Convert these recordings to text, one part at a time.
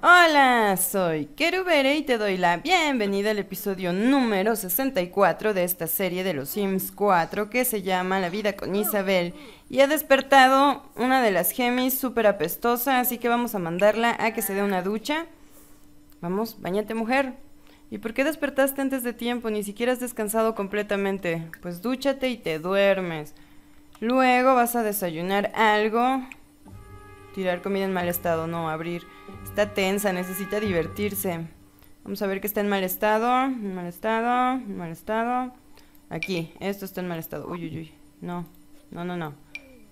Hola, soy Kerubere y te doy la bienvenida al episodio número 64 de esta serie de los Sims 4 que se llama La vida con Isabel. Y ha despertado una de las gemis súper apestosa, así que vamos a mandarla a que se dé una ducha. Vamos, bañate mujer. ¿Y por qué despertaste antes de tiempo? Ni siquiera has descansado completamente. Pues dúchate y te duermes. Luego vas a desayunar algo tirar comida en mal estado, no, abrir. Está tensa, necesita divertirse. Vamos a ver que está en mal estado, mal estado, mal estado. Aquí, esto está en mal estado. Uy, uy, uy. No, no, no, no.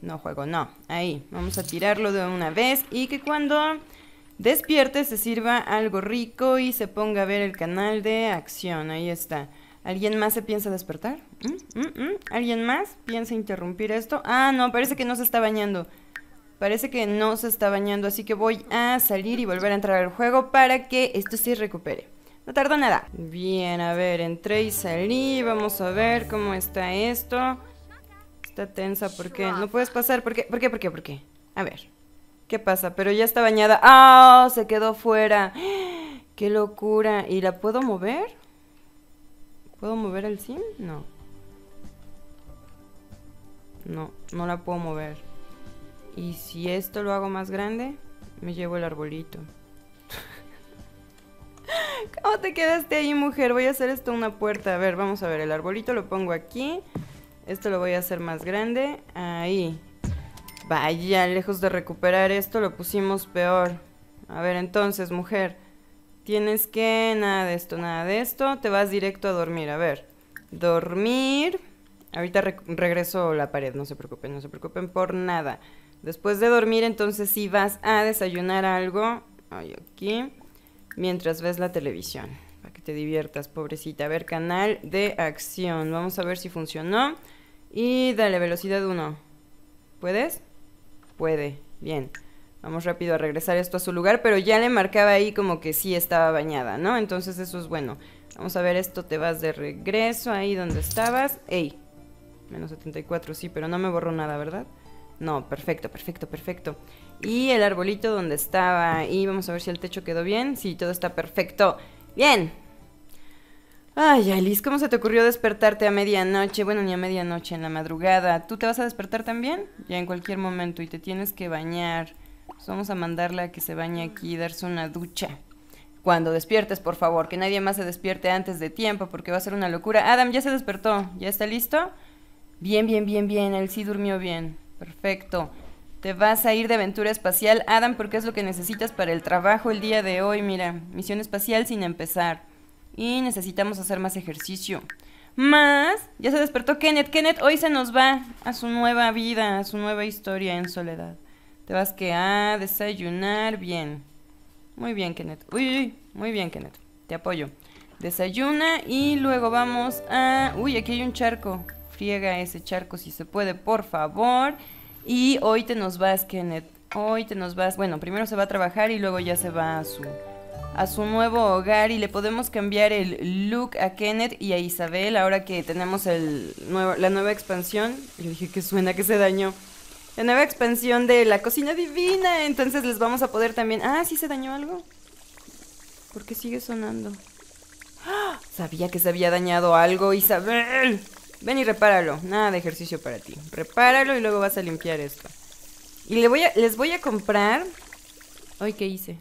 No juego, no. Ahí, vamos a tirarlo de una vez y que cuando despierte se sirva algo rico y se ponga a ver el canal de acción. Ahí está. ¿Alguien más se piensa despertar? ¿Mm? ¿Mm, ¿Mm? alguien más piensa interrumpir esto? Ah, no, parece que no se está bañando. Parece que no se está bañando, así que voy a salir y volver a entrar al juego para que esto se recupere. No tarda nada. Bien, a ver, entré y salí. Vamos a ver cómo está esto. Está tensa, ¿por qué? No puedes pasar, ¿por qué? ¿Por qué? ¿Por qué? ¿Por qué? A ver. ¿Qué pasa? Pero ya está bañada. ¡Ah! Se quedó fuera. ¡Qué locura! ¿Y la puedo mover? ¿Puedo mover el sim? No. No, no la puedo mover. Y si esto lo hago más grande, me llevo el arbolito. ¿Cómo te quedaste ahí, mujer? Voy a hacer esto una puerta. A ver, vamos a ver. El arbolito lo pongo aquí. Esto lo voy a hacer más grande. Ahí. Vaya, lejos de recuperar esto, lo pusimos peor. A ver, entonces, mujer. Tienes que... Nada de esto, nada de esto. Te vas directo a dormir. A ver. Dormir. Ahorita regreso la pared, no se preocupen, no se preocupen por nada. Después de dormir, entonces si vas a desayunar algo. Ay, aquí. Mientras ves la televisión. Para que te diviertas, pobrecita. A ver, canal de acción. Vamos a ver si funcionó. Y dale, velocidad 1. ¿Puedes? Puede. Bien. Vamos rápido a regresar esto a su lugar, pero ya le marcaba ahí como que sí estaba bañada, ¿no? Entonces eso es bueno. Vamos a ver esto, te vas de regreso ahí donde estabas. ¡Ey! Menos 74, sí, pero no me borró nada, ¿verdad? No, perfecto, perfecto, perfecto. Y el arbolito donde estaba. Y vamos a ver si el techo quedó bien. Sí, todo está perfecto. Bien. Ay, Alice, ¿cómo se te ocurrió despertarte a medianoche? Bueno, ni a medianoche, en la madrugada. ¿Tú te vas a despertar también? Ya en cualquier momento. Y te tienes que bañar. vamos a mandarla a que se bañe aquí y darse una ducha. Cuando despiertes, por favor, que nadie más se despierte antes de tiempo porque va a ser una locura. Adam, ya se despertó. ¿Ya está listo? Bien, bien, bien, bien. Él sí durmió bien. Perfecto. Te vas a ir de aventura espacial, Adam, porque es lo que necesitas para el trabajo el día de hoy. Mira, misión espacial sin empezar. Y necesitamos hacer más ejercicio. Más, ya se despertó Kenneth. Kenneth hoy se nos va a su nueva vida, a su nueva historia en soledad. Te vas que a ah, desayunar bien. Muy bien, Kenneth. Uy, uy, muy bien, Kenneth. Te apoyo. Desayuna y luego vamos a... Uy, aquí hay un charco friega ese charco si se puede, por favor. Y hoy te nos vas, Kenneth. Hoy te nos vas. Bueno, primero se va a trabajar y luego ya se va a su, a su nuevo hogar y le podemos cambiar el look a Kenneth y a Isabel ahora que tenemos el nuevo, la nueva expansión. Le dije que suena que se dañó. La nueva expansión de la cocina divina. Entonces les vamos a poder también... Ah, sí se dañó algo. Porque sigue sonando? ¡Ah! Sabía que se había dañado algo, Isabel. Ven y repáralo. Nada de ejercicio para ti. Repáralo y luego vas a limpiar esto. Y voy a, les voy a comprar... Ay, ¿qué hice?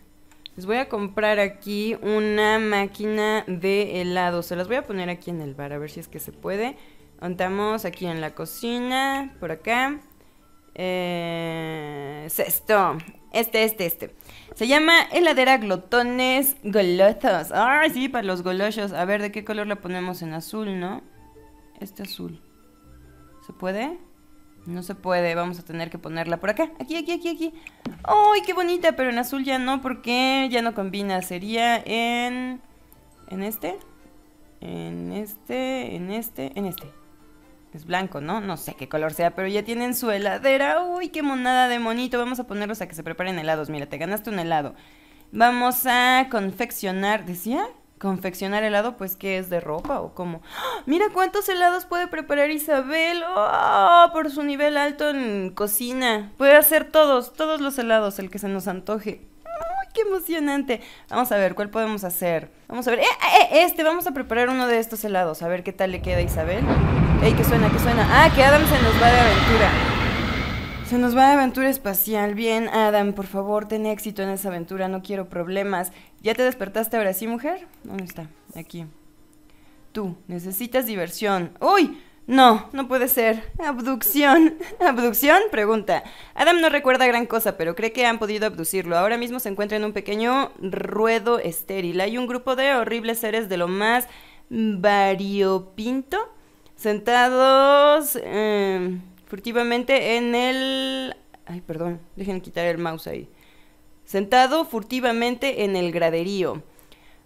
Les voy a comprar aquí una máquina de helado. Se las voy a poner aquí en el bar, a ver si es que se puede. Montamos aquí en la cocina, por acá. Eh, sexto. Este, este, este. Se llama heladera glotones golosos. Ah, sí, para los golosos. A ver, ¿de qué color la ponemos en azul, no? este azul. ¿Se puede? No se puede, vamos a tener que ponerla por acá. Aquí, aquí, aquí, aquí. ¡Ay, qué bonita! Pero en azul ya no, porque ya no combina. Sería en... ¿En este? En este, en este, en este. Es blanco, ¿no? No sé qué color sea, pero ya tienen su heladera. ¡Uy, qué monada de monito! Vamos a ponerlos a que se preparen helados. Mira, te ganaste un helado. Vamos a confeccionar... ¿Decía? confeccionar helado, pues que es de ropa o cómo. ¡Ah! Mira cuántos helados puede preparar Isabel ¡Oh! por su nivel alto en cocina. Puede hacer todos, todos los helados, el que se nos antoje. qué emocionante! Vamos a ver, ¿cuál podemos hacer? Vamos a ver, eh, eh, ¡Eh, este, vamos a preparar uno de estos helados, a ver qué tal le queda a Isabel. ¡Ey, qué suena, qué suena! ¡Ah, que Adam se nos va de aventura! Se nos va a aventura espacial. Bien, Adam, por favor, ten éxito en esa aventura. No quiero problemas. ¿Ya te despertaste ahora sí, mujer? ¿Dónde está? Aquí. Tú, necesitas diversión. ¡Uy! No, no puede ser. Abducción. ¿Abducción? Pregunta. Adam no recuerda gran cosa, pero cree que han podido abducirlo. Ahora mismo se encuentra en un pequeño ruedo estéril. Hay un grupo de horribles seres de lo más variopinto sentados... Em, furtivamente en el... Ay, perdón, dejen quitar el mouse ahí. Sentado furtivamente en el graderío.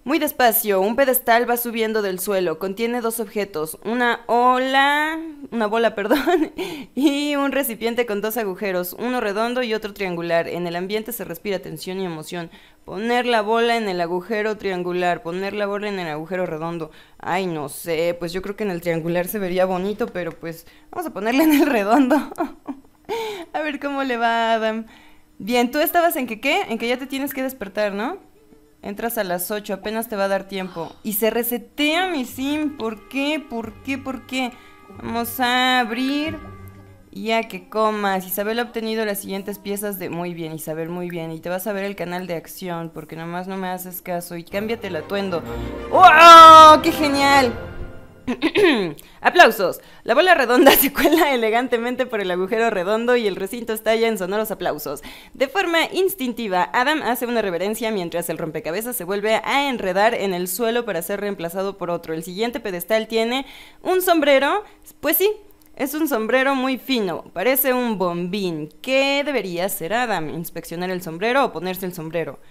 Muy despacio, un pedestal va subiendo del suelo, contiene dos objetos, una ola, una bola, perdón, y un recipiente con dos agujeros, uno redondo y otro triangular. En el ambiente se respira tensión y emoción. Poner la bola en el agujero triangular, poner la bola en el agujero redondo. Ay, no sé, pues yo creo que en el triangular se vería bonito, pero pues vamos a ponerla en el redondo. a ver cómo le va Adam. Bien, tú estabas en que qué? En que ya te tienes que despertar, ¿no? Entras a las 8, apenas te va a dar tiempo. Y se resetea mi sim. ¿Por qué? ¿Por qué? ¿Por qué? Vamos a abrir. Ya que comas. Isabel ha obtenido las siguientes piezas de... Muy bien, Isabel, muy bien. Y te vas a ver el canal de acción porque nomás no me haces caso. Y cámbiate el atuendo. ¡Wow! ¡Qué genial! aplausos. La bola redonda se cuela elegantemente por el agujero redondo y el recinto estalla en sonoros aplausos. De forma instintiva, Adam hace una reverencia mientras el rompecabezas se vuelve a enredar en el suelo para ser reemplazado por otro. El siguiente pedestal tiene un sombrero, pues sí, es un sombrero muy fino, parece un bombín. ¿Qué debería hacer Adam? ¿Inspeccionar el sombrero o ponerse el sombrero?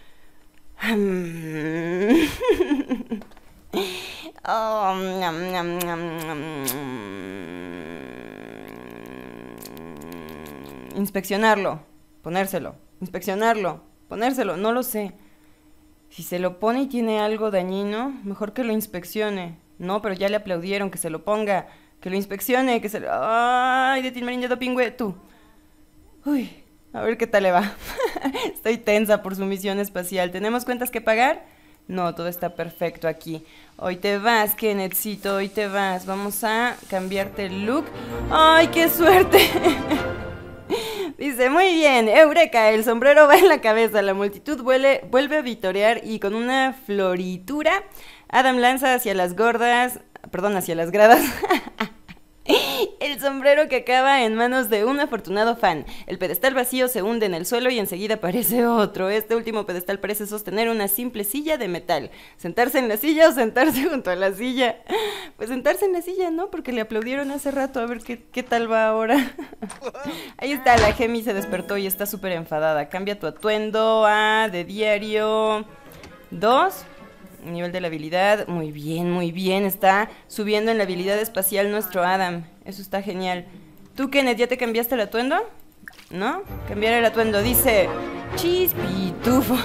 Oh, mm, mm, mm, inspeccionarlo, ponérselo, inspeccionarlo, ponérselo, no lo sé. Si se lo pone y tiene algo dañino, mejor que lo inspeccione. No, pero ya le aplaudieron, que se lo ponga, que lo inspeccione, que se lo... ¡Ay, de Tin de Pingüe, tú! Uy, a ver qué tal le va. Estoy tensa por su misión espacial. ¿Tenemos cuentas que pagar? No, todo está perfecto aquí. Hoy te vas, Kennethcito, hoy te vas. Vamos a cambiarte el look. ¡Ay, qué suerte! Dice, muy bien, Eureka, el sombrero va en la cabeza, la multitud vuelve, vuelve a vitorear y con una floritura, Adam lanza hacia las gordas, perdón, hacia las gradas. El sombrero que acaba en manos de un afortunado fan. El pedestal vacío se hunde en el suelo y enseguida aparece otro. Este último pedestal parece sostener una simple silla de metal. ¿Sentarse en la silla o sentarse junto a la silla? Pues sentarse en la silla, ¿no? Porque le aplaudieron hace rato. A ver qué, qué tal va ahora. Ahí está, la Gemi se despertó y está súper enfadada. Cambia tu atuendo a de diario Dos nivel de la habilidad. Muy bien, muy bien. Está subiendo en la habilidad espacial nuestro Adam. Eso está genial. ¿Tú, Kenneth, ya te cambiaste el atuendo? ¿No? Cambiar el atuendo. Dice... Chispitufos.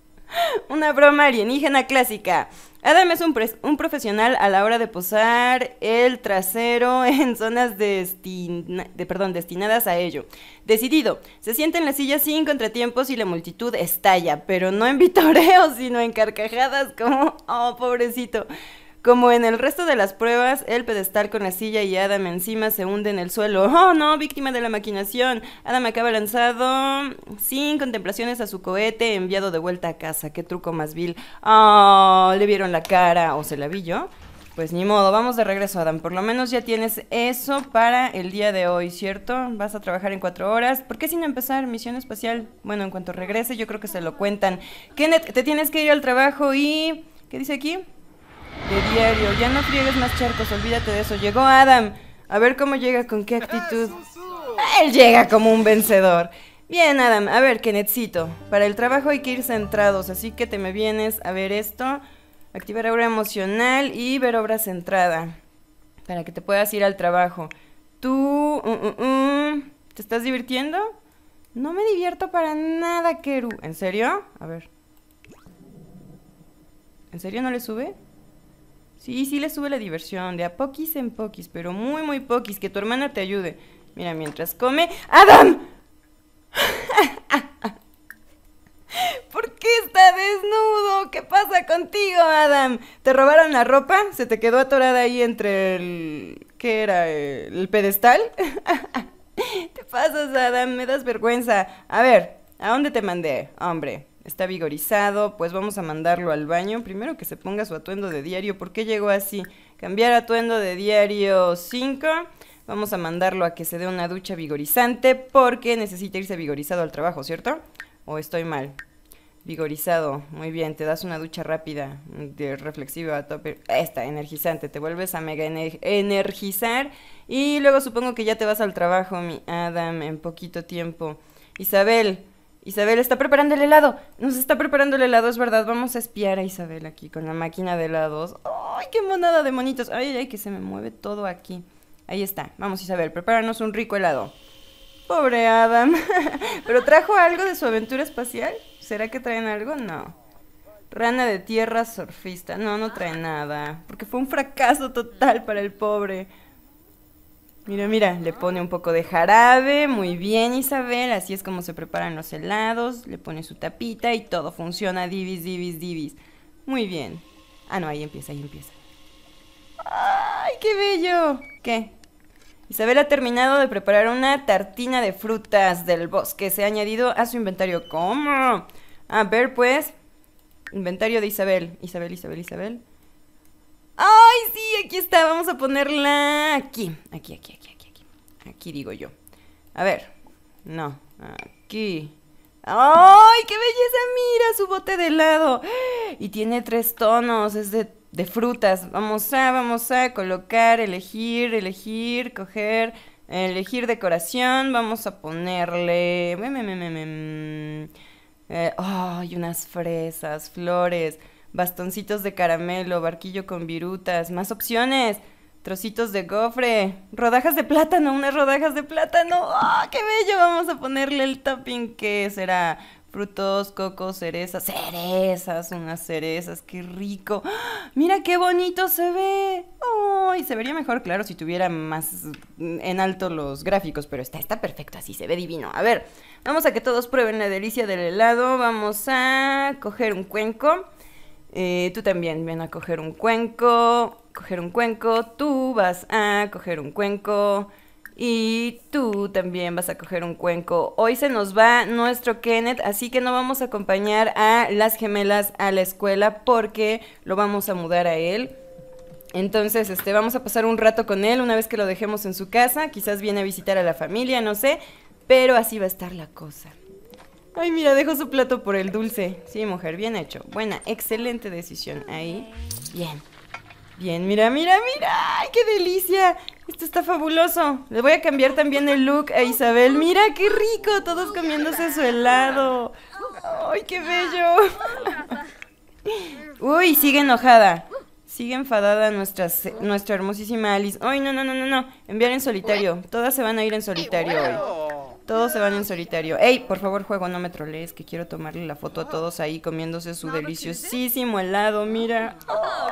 Una broma alienígena clásica. Adam es un, profesional a la hora de posar el trasero en zonas destinadas a ello. Decidido, se sienta en la silla sin contratiempos y la multitud estalla, pero no en vitoreos, sino en carcajadas como, oh, pobrecito. Como en el resto de las pruebas, el pedestal con la silla y Adam encima se hunde en el suelo. ¡Oh, no! Víctima de la maquinación. Adam acaba lanzado sin contemplaciones a su cohete, enviado de vuelta a casa. ¡Qué truco más vil! ¡Oh! Le vieron la cara o se la vi yo. Pues ni modo, vamos de regreso, Adam. Por lo menos ya tienes eso para el día de hoy, ¿cierto? Vas a trabajar en cuatro horas. ¿Por qué sin empezar misión espacial? Bueno, en cuanto regrese, yo creo que se lo cuentan. Kenneth, te tienes que ir al trabajo y. ¿Qué dice aquí? De diario, ya no friegues más charcos, olvídate de eso. Llegó Adam. A ver cómo llega, con qué actitud. Él llega como un vencedor. Bien, Adam, a ver, necesito. Para el trabajo hay que ir centrados, así que te me vienes a ver esto. Activar obra emocional y ver obra centrada. Para que te puedas ir al trabajo. Tú. Mm, mm, mm, ¿Te estás divirtiendo? No me divierto para nada, Keru. ¿En serio? A ver. ¿En serio no le sube? Sí, sí le sube la diversión, de a poquis en poquis, pero muy, muy poquis, que tu hermana te ayude. Mira, mientras come... ¡Adam! ¿Por qué está desnudo? ¿Qué pasa contigo, Adam? ¿Te robaron la ropa? ¿Se te quedó atorada ahí entre el... ¿Qué era? ¿El pedestal? ¿Te pasas, Adam? Me das vergüenza. A ver, ¿a dónde te mandé, hombre? está vigorizado, pues vamos a mandarlo al baño. Primero que se ponga su atuendo de diario. ¿Por qué llegó así? Cambiar atuendo de diario 5. Vamos a mandarlo a que se dé una ducha vigorizante porque necesita irse vigorizado al trabajo, ¿cierto? ¿O estoy mal? Vigorizado, muy bien, te das una ducha rápida, de reflexiva a tope, esta, energizante, te vuelves a mega energizar y luego supongo que ya te vas al trabajo, mi Adam, en poquito tiempo. Isabel, Isabel está preparando el helado. Nos está preparando el helado, es verdad. Vamos a espiar a Isabel aquí con la máquina de helados. ¡Ay, qué monada de monitos! ¡Ay, ay, que se me mueve todo aquí! Ahí está. Vamos, Isabel, prepáranos un rico helado. Pobre Adam. ¿Pero trajo algo de su aventura espacial? ¿Será que traen algo? No. Rana de tierra surfista. No, no trae nada. Porque fue un fracaso total para el pobre. Mira, mira, le pone un poco de jarabe, muy bien Isabel, así es como se preparan los helados, le pone su tapita y todo funciona, divis, divis, divis. Muy bien. Ah, no, ahí empieza, ahí empieza. ¡Ay, qué bello! ¿Qué? Isabel ha terminado de preparar una tartina de frutas del bosque. Se ha añadido a su inventario. ¿Cómo? A ver, pues. Inventario de Isabel. Isabel, Isabel, Isabel. ¡Ay, sí! Aquí está. Vamos a ponerla aquí. Aquí, aquí, aquí, aquí, aquí. Aquí digo yo. A ver. No. Aquí. ¡Ay, qué belleza! Mira su bote de helado. Y tiene tres tonos. Es de, frutas. Vamos a, vamos a colocar, elegir, elegir, coger, elegir decoración. Vamos a ponerle... Mm, eh, ¡Ay, unas fresas, flores! bastoncitos de caramelo, barquillo con virutas, más opciones, trocitos de gofre, rodajas de plátano, unas rodajas de plátano. ¡Ah, qué bello! Vamos a ponerle el topping que será frutos, cocos, cerezas, cerezas, unas cerezas, qué rico. ¡Ah, mira qué bonito se ve. Ay, se vería mejor, claro, si tuviera más en alto los gráficos, pero está, está perfecto, así se ve divino. A ver, vamos a que todos prueben la delicia del helado. Vamos a coger un cuenco. Eh, tú también ven a coger un cuenco, coger un cuenco, tú vas a coger un cuenco y tú también vas a coger un cuenco. Hoy se nos va nuestro Kenneth, así que no vamos a acompañar a las gemelas a la escuela porque lo vamos a mudar a él. Entonces, este, vamos a pasar un rato con él una vez que lo dejemos en su casa. Quizás viene a visitar a la familia, no sé. Pero así va a estar la cosa. Ay, mira, dejó su plato por el dulce. Sí, mujer, bien hecho. Buena, excelente decisión. Ahí, bien. Bien, mira, mira, mira. ¡Ay, qué delicia! Esto está fabuloso. Le voy a cambiar también el look a Isabel. Mira, qué rico. Todos comiéndose su helado. ¡Ay, qué bello! Uy, sigue enojada. Sigue enfadada nuestra, nuestra hermosísima Alice. Ay, no, no, no, no, no. Enviar en solitario. Todas se van a ir en solitario hoy. Todos se van en solitario. Ey, por favor, juego, no me trolees, que quiero tomarle la foto a todos ahí comiéndose su deliciosísimo helado. Mira.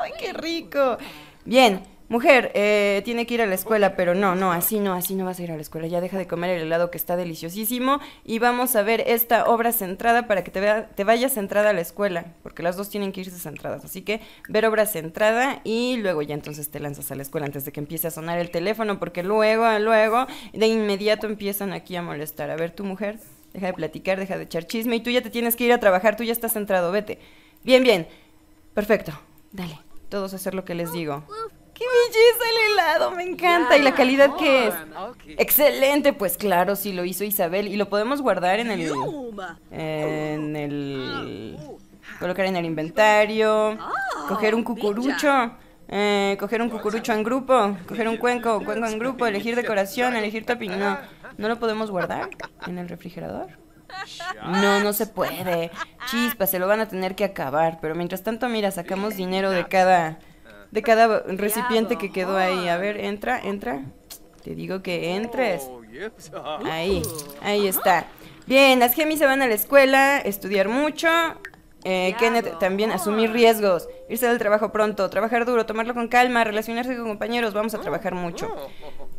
¡Ay, qué rico! Bien, mujer, eh, tiene que ir a la escuela, pero no, no, así no, así no vas a ir a la escuela, ya deja de comer el helado que está deliciosísimo y vamos a ver esta obra centrada para que te, vea, te vayas centrada a la escuela, porque las dos tienen que irse centradas, así que ver obra centrada y luego ya entonces te lanzas a la escuela antes de que empiece a sonar el teléfono, porque luego, luego, de inmediato empiezan aquí a molestar. A ver, tu mujer, deja de platicar, deja de echar chisme y tú ya te tienes que ir a trabajar, tú ya estás centrado, vete. Bien, bien, perfecto, dale, todos a hacer lo que les digo. ¡Qué belleza el helado! Me encanta. y la calidad que es. Ah, Excelente, pues claro, sí lo hizo Isabel. Y lo podemos guardar en el. En el. Ah, uh. Colocar en el inventario. Ah, coger un cucurucho. Eh, coger un cucurucho en grupo, coger un cuenco, cuenco en grupo, elegir decoración, elegir topping. No, ¿no lo podemos guardar en el refrigerador? No, no se puede. Chispa, se lo van a tener que acabar. Pero mientras tanto, mira, sacamos dinero de cada de cada recipiente que quedó ahí. A ver, entra, entra. Te digo que entres. Oh, ahí, ahí está. Bien, las gemis se van a la escuela, estudiar mucho. Eh, Kenneth también asumir riesgos, irse del trabajo pronto, trabajar duro, tomarlo con calma, relacionarse con compañeros, vamos a trabajar mucho.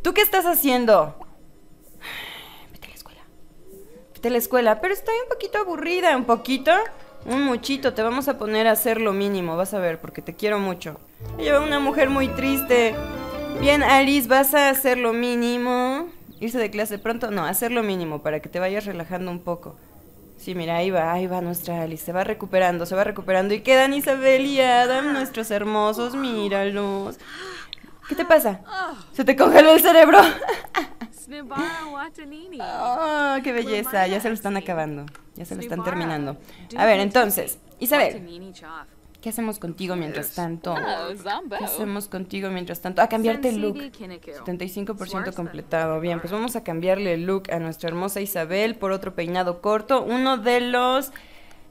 ¿Tú qué estás haciendo? Vete a la escuela. Vete a la escuela, pero estoy un poquito aburrida, un poquito. Un muchito, te vamos a poner a hacer lo mínimo, vas a ver, porque te quiero mucho. Lleva una mujer muy triste. Bien, Alice, vas a hacer lo mínimo. Irse de clase pronto, no, hacer lo mínimo para que te vayas relajando un poco. Sí, mira, ahí va, ahí va nuestra Alice. Se va recuperando, se va recuperando. Y quedan Isabel y Adam, nuestros hermosos, míralos. ¿Qué te pasa? Se te congeló el cerebro. Oh, qué pues belleza! Ya se lo están acabando. Ya se lo están terminando. A ver, entonces, Isabel. ¿Qué hacemos contigo mientras tanto? ¿Qué hacemos contigo mientras tanto? A cambiarte el look. 75% completado. Bien, pues vamos a cambiarle el look a nuestra hermosa Isabel por otro peinado corto. Uno de los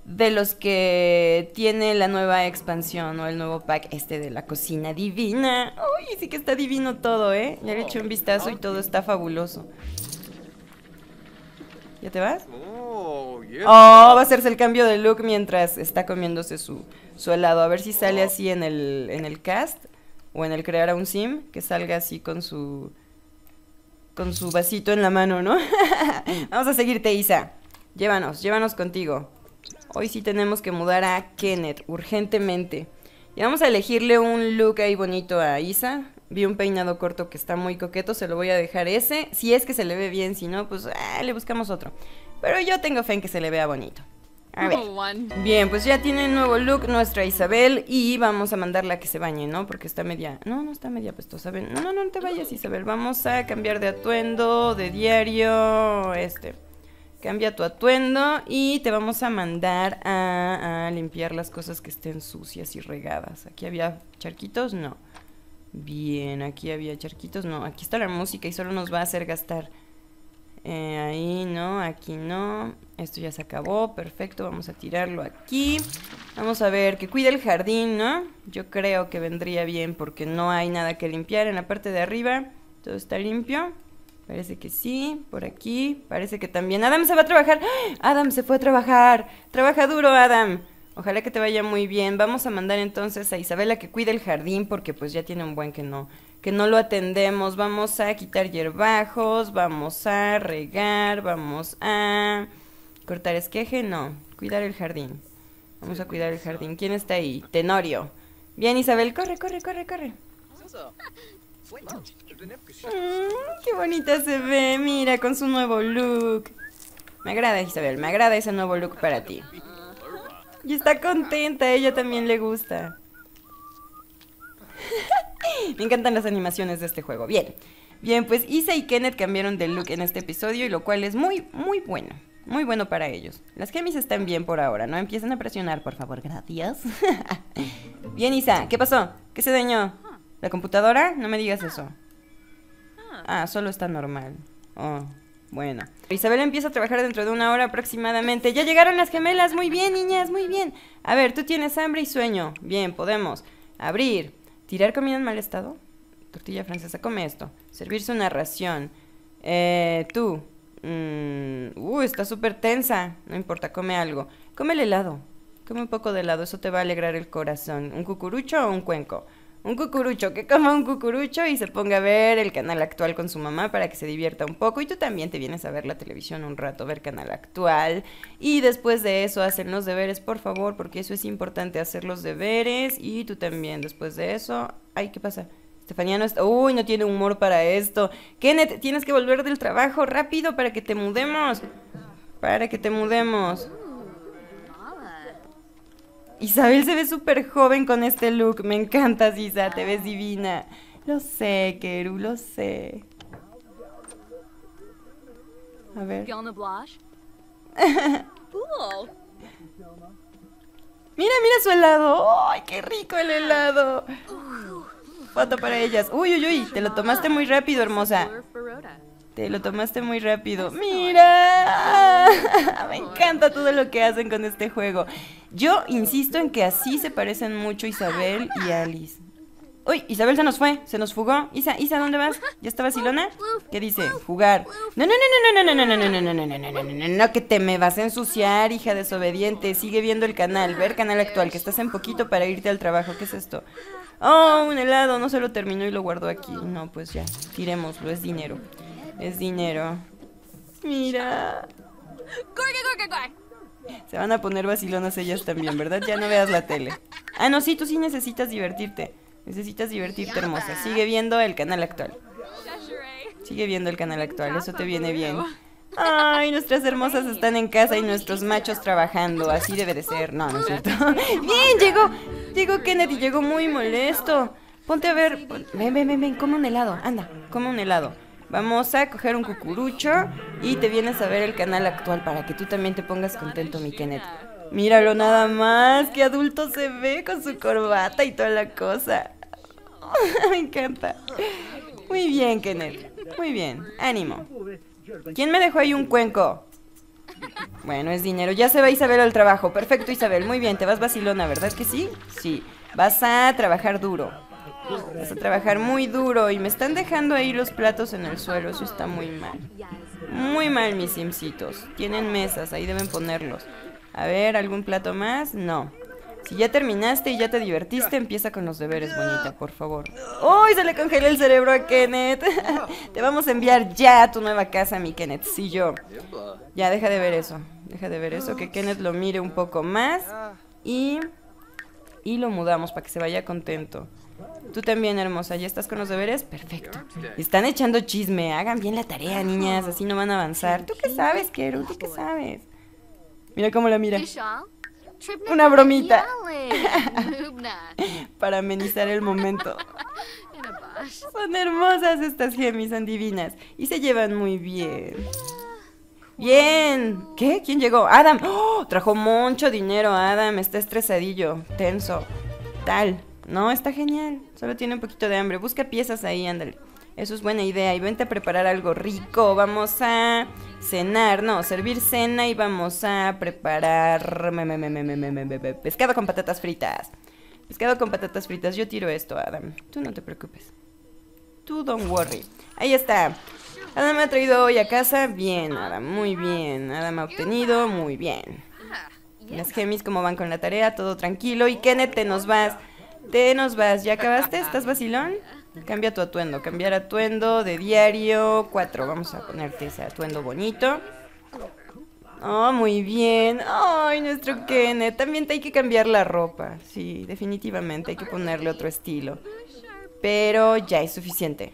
de los que tiene la nueva expansión o el nuevo pack este de la cocina divina. Uy, sí que está divino todo, ¿eh? Ya le he hecho un oh, vistazo y todo está fabuloso. ¿Ya te vas? Oh, oh, va a hacerse el cambio de look mientras está comiéndose su, su helado. A ver si sale oh. así en el, en el cast o en el crear a un sim, que salga así con su con su vasito en la mano, ¿no? Vamos a seguirte, Isa. Llévanos, llévanos contigo. Hoy sí tenemos que mudar a Kenneth, urgentemente. Y vamos a elegirle un look ahí bonito a Isa vi un peinado corto que está muy coqueto, se lo voy a dejar ese, si es que se le ve bien, si no, pues ah, le buscamos otro. Pero yo tengo fe en que se le vea bonito. A ver. Oh, bien, pues ya tiene el nuevo look nuestra Isabel y vamos a mandarla a que se bañe, ¿no? Porque está media... No, no está media apestosa. Ven. No, no, no te vayas Isabel. Vamos a cambiar de atuendo, de diario, este. Cambia tu atuendo y te vamos a mandar a, a limpiar las cosas que estén sucias y regadas. Aquí había charquitos, no. Bien, aquí había charquitos. No, aquí está la música y solo nos va a hacer gastar. Eh, ahí no, aquí no. Esto ya se acabó, perfecto. Vamos a tirarlo aquí. Vamos a ver, que cuide el jardín, ¿no? Yo creo que vendría bien porque no hay nada que limpiar en la parte de arriba. Todo está limpio. Parece que sí, por aquí. Parece que también. Adam se va a trabajar. ¡Ah! Adam se fue a trabajar. Trabaja duro, Adam. Ojalá que te vaya muy bien. Vamos a mandar entonces a Isabela que cuide el jardín porque pues ya tiene un buen que no que no lo atendemos. Vamos a quitar hierbajos, vamos a regar, vamos a cortar esqueje, no, cuidar el jardín. Vamos a cuidar el jardín. ¿Quién está ahí? Tenorio. Bien, Isabel, corre, corre, corre, corre. Mm, qué bonita se ve, mira, con su nuevo look. Me agrada, Isabel, me agrada ese nuevo look para ti. Y está contenta, a ella también le gusta. Me encantan las animaciones de este juego. Bien, bien, pues Isa y Kenneth cambiaron de look en este episodio y lo cual es muy, muy bueno. Muy bueno para ellos. Las gemis están bien por ahora, ¿no? Empiezan a presionar, por favor, gracias. bien, Isa, ¿qué pasó? ¿Qué se dañó? ¿La computadora? No me digas eso. Ah, ah solo está normal. Oh, bueno, Isabel empieza a trabajar dentro de una hora aproximadamente. Ya llegaron las gemelas, muy bien, niñas, muy bien. A ver, tú tienes hambre y sueño. Bien, podemos. Abrir. Tirar comida en mal estado. Tortilla francesa, come esto. Servirse una ración. Eh, tú. Mm, uh, está súper tensa. No importa, come algo. Come el helado. Come un poco de helado, eso te va a alegrar el corazón. ¿Un cucurucho o un cuenco? un cucurucho, que coma un cucurucho y se ponga a ver el canal actual con su mamá para que se divierta un poco. Y tú también te vienes a ver la televisión un rato, ver canal actual. Y después de eso hacen los deberes, por favor, porque eso es importante, hacer los deberes. Y tú también, después de eso... Ay, ¿qué pasa? Estefanía no está... Uy, no tiene humor para esto. Kenneth, tienes que volver del trabajo rápido para que te mudemos. Para que te mudemos. Isabel se ve súper joven con este look. Me encanta, Sisa. Te ves ah. divina. Lo sé, Keru, lo sé. A ver. Mira, mira su helado. ¡Ay, qué rico el helado! Foto para ellas. Uy, uy, uy. Te lo tomaste muy rápido, hermosa. Te lo tomaste muy rápido. Mira, me encanta todo lo que hacen con este juego. Yo insisto en que así se parecen mucho Isabel y Alice. Uy, Isabel se nos fue, se nos fugó. Isa, Isa, ¿dónde vas? ¿Ya está vacilona? ¿Qué dice? Jugar. No, no, no, no, no, no, no, no, no, no, no, no, no, no, no, no, no, que te me vas a ensuciar, hija desobediente. Sigue viendo el canal, ver canal actual, que estás en poquito para irte al trabajo. ¿Qué es esto? Oh, un helado, no se lo terminó y lo guardó aquí. No, pues ya, tirémoslo, es dinero. Es dinero. Mira. Se van a poner vacilonas ellas también, ¿verdad? Ya no veas la tele. Ah, no, sí, tú sí necesitas divertirte. Necesitas divertirte, hermosa. Sigue viendo el canal actual. Sigue viendo el canal actual, eso te viene bien. Ay, nuestras hermosas están en casa y nuestros machos trabajando. Así debe de ser. No, no es cierto. Bien, llegó. Llegó Kennedy, llegó muy molesto. Ponte a ver. Ven, ven, ven, ven, come un helado. Anda, come un helado. Vamos a coger un cucurucho y te vienes a ver el canal actual para que tú también te pongas contento, mi Kenneth. Míralo nada más, qué adulto se ve con su corbata y toda la cosa. Me encanta. Muy bien, Kenneth. Muy bien, ánimo. ¿Quién me dejó ahí un cuenco? Bueno, es dinero. Ya se va Isabel al trabajo. Perfecto, Isabel. Muy bien, te vas vacilona, ¿verdad que sí? Sí. Vas a trabajar duro. Vas pues, a trabajar muy duro y me están dejando ahí los platos en el suelo. Eso está muy mal. Muy mal, mis simsitos. Tienen mesas, ahí deben ponerlos. A ver, ¿algún plato más? No. Si ya terminaste y ya te divertiste, empieza con los deberes, bonita, por favor. ¡Uy! Se le congeló el cerebro a Kenneth. te vamos a enviar ya a tu nueva casa, mi Kenneth. Sí, yo. Ya, deja de ver eso. Deja de ver eso. Que Kenneth lo mire un poco más. Y. Y lo mudamos para que se vaya contento. Tú también, hermosa. ¿Ya estás con los deberes? Perfecto. Están echando chisme. Hagan bien la tarea, niñas. Así no van a avanzar. ¿Tú qué sabes, Kero? ¿Tú qué sabes? Mira cómo la mira. Una bromita. Para amenizar el momento. Son hermosas estas gemis, son divinas. Y se llevan muy bien. Bien. ¿Qué? ¿Quién llegó? Adam. ¡Oh! Trajo mucho dinero, Adam. Está estresadillo, tenso. Tal. No, está genial. Solo tiene un poquito de hambre. Busca piezas ahí, ándale. Eso es buena idea. Y vente a preparar algo rico. Vamos a cenar, no, servir cena y vamos a preparar pescado con patatas fritas. Pescado con patatas fritas. Yo tiro esto, Adam. Tú no te preocupes. Tú don't worry. Ahí está. Adam me ha traído hoy a casa. Bien, Adam. Muy bien. Adam ha obtenido. Muy bien. Las gemis, ¿cómo van con la tarea? Todo tranquilo. Y Kenneth, te nos vas. Te nos vas, ¿ya acabaste? ¿Estás vacilón? Cambia tu atuendo, cambiar atuendo de diario 4. Vamos a ponerte ese atuendo bonito. Oh, muy bien. Ay, nuestro Kenneth. También te hay que cambiar la ropa. Sí, definitivamente hay que ponerle otro estilo. Pero ya es suficiente.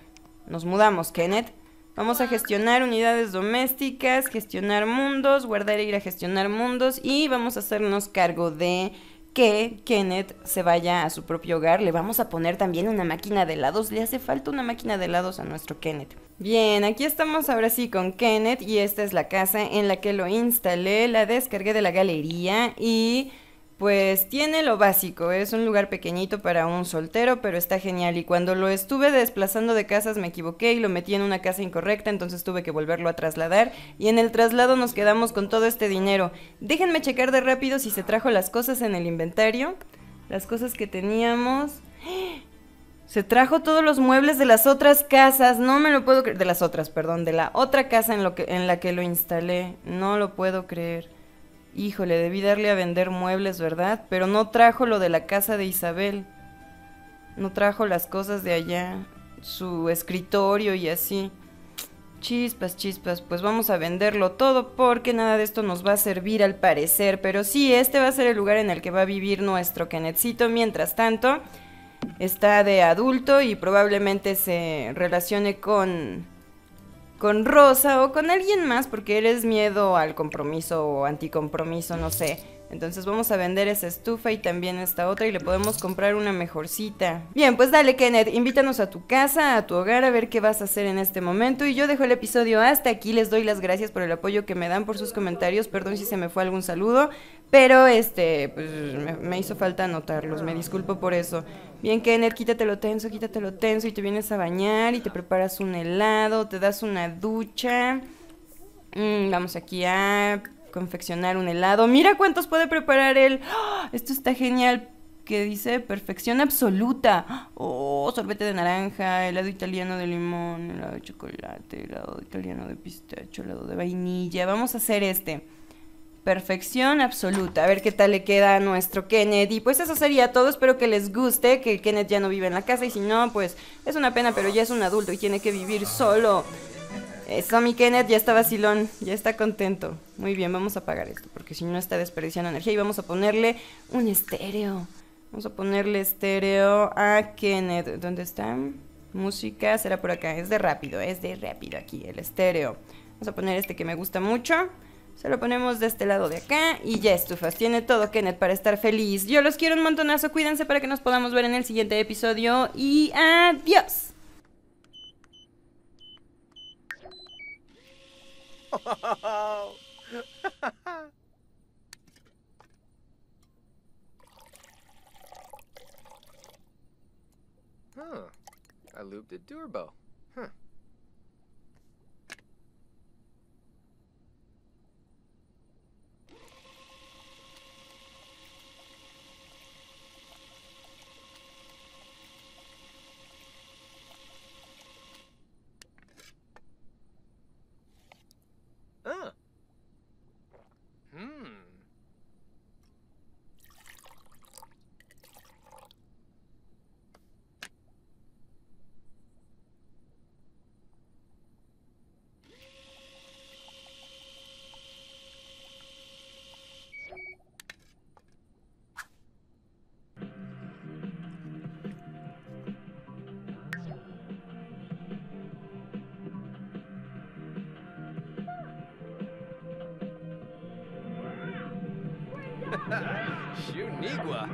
Nos mudamos, Kenneth. Vamos a gestionar unidades domésticas, gestionar mundos, guardar e ir a gestionar mundos y vamos a hacernos cargo de que Kenneth se vaya a su propio hogar. Le vamos a poner también una máquina de helados. Le hace falta una máquina de helados a nuestro Kenneth. Bien, aquí estamos ahora sí con Kenneth y esta es la casa en la que lo instalé. La descargué de la galería y pues tiene lo básico, es un lugar pequeñito para un soltero, pero está genial y cuando lo estuve desplazando de casas me equivoqué y lo metí en una casa incorrecta, entonces tuve que volverlo a trasladar y en el traslado nos quedamos con todo este dinero. Déjenme checar de rápido si se trajo las cosas en el inventario, las cosas que teníamos. Se trajo todos los muebles de las otras casas, no me lo puedo creer, de las otras, perdón, de la otra casa en, lo que, en la que lo instalé, no lo puedo creer. Híjole, debí darle a vender muebles, ¿verdad? Pero no trajo lo de la casa de Isabel. No trajo las cosas de allá, su escritorio y así. Chispas, chispas, pues vamos a venderlo todo porque nada de esto nos va a servir al parecer. Pero sí, este va a ser el lugar en el que va a vivir nuestro canecito. Mientras tanto, está de adulto y probablemente se relacione con con Rosa o con alguien más porque eres miedo al compromiso o anticompromiso, no sé. Entonces vamos a vender esa estufa y también esta otra y le podemos comprar una mejorcita. Bien, pues dale Kenneth, invítanos a tu casa, a tu hogar, a ver qué vas a hacer en este momento. Y yo dejo el episodio hasta aquí, les doy las gracias por el apoyo que me dan, por sus comentarios, perdón si se me fue algún saludo, pero este, pues, me hizo falta anotarlos, me disculpo por eso. Bien, Kenner, quítatelo tenso, quítatelo tenso y te vienes a bañar y te preparas un helado, te das una ducha. Mm, vamos aquí a confeccionar un helado. Mira cuántos puede preparar él. ¡Ah! Esto está genial. Que dice perfección absoluta. Oh, sorbete de naranja, helado italiano de limón, helado de chocolate, helado italiano de pistacho, helado de vainilla. Vamos a hacer este. Perfección absoluta. A ver qué tal le queda a nuestro Kenneth. Y pues eso sería todo. Espero que les guste, que Kenneth ya no vive en la casa. Y si no, pues es una pena, pero ya es un adulto y tiene que vivir solo. Eso, mi Kenneth, ya está vacilón, ya está contento. Muy bien, vamos a apagar esto, porque si no está desperdiciando energía. Y vamos a ponerle un estéreo. Vamos a ponerle estéreo a Kenneth. ¿Dónde está? Música, será por acá. Es de rápido, es de rápido aquí, el estéreo. Vamos a poner este que me gusta mucho. Se lo ponemos de este lado de acá y ya estufas. Tiene todo Kenneth para estar feliz. Yo los quiero un montonazo. Cuídense para que nos podamos ver en el siguiente episodio. Y adiós. huh. I looped Shunigua.